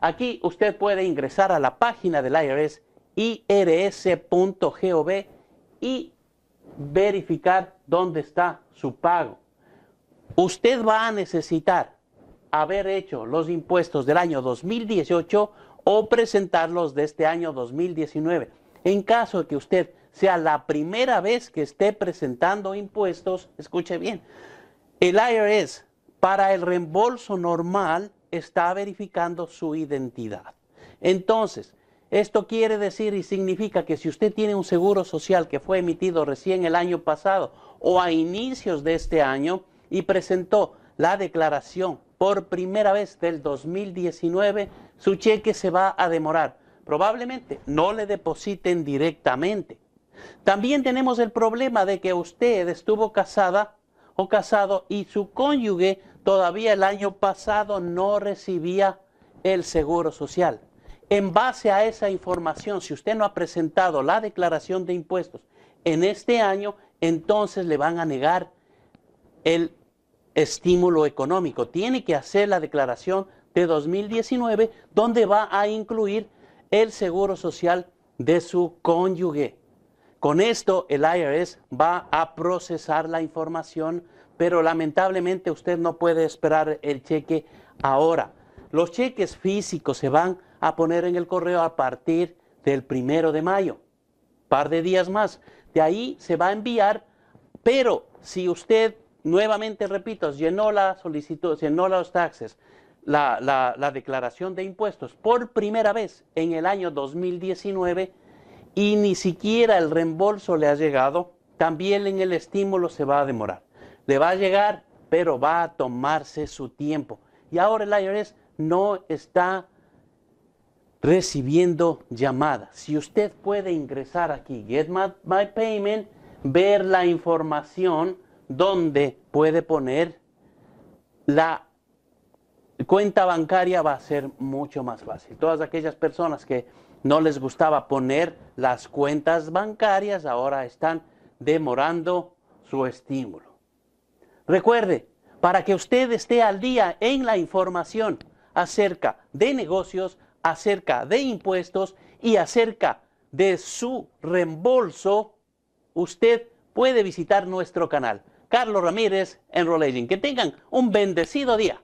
Aquí usted puede ingresar a la página del IRS, irs.gov, y verificar dónde está su pago. Usted va a necesitar haber hecho los impuestos del año 2018 o presentarlos de este año 2019. En caso de que usted sea la primera vez que esté presentando impuestos, escuche bien, el IRS para el reembolso normal está verificando su identidad. Entonces, esto quiere decir y significa que si usted tiene un seguro social que fue emitido recién el año pasado o a inicios de este año y presentó la declaración por primera vez del 2019, su cheque se va a demorar. Probablemente no le depositen directamente. También tenemos el problema de que usted estuvo casada o casado y su cónyuge todavía el año pasado no recibía el seguro social. En base a esa información, si usted no ha presentado la declaración de impuestos en este año, entonces le van a negar el estímulo económico. Tiene que hacer la declaración de 2019 donde va a incluir el seguro social de su cónyuge. Con esto el IRS va a procesar la información, pero lamentablemente usted no puede esperar el cheque ahora. Los cheques físicos se van a poner en el correo a partir del primero de mayo, par de días más. De ahí se va a enviar, pero si usted, nuevamente repito, llenó la solicitud, llenó los taxes, la declaración de impuestos por primera vez en el año 2019, y ni siquiera el reembolso le ha llegado, también en el estímulo se va a demorar. Le va a llegar, pero va a tomarse su tiempo. Y ahora el IRS no está recibiendo llamadas. Si usted puede ingresar aquí, Get my, my, Payment, ver la información donde puede poner la cuenta bancaria va a ser mucho más fácil. Todas aquellas personas que no les gustaba poner las cuentas bancarias ahora están demorando su estímulo. Recuerde, para que usted esté al día en la información acerca de negocios, acerca de impuestos y acerca de su reembolso, usted puede visitar nuestro canal. Carlos Ramírez en Rolling. Que tengan un bendecido día.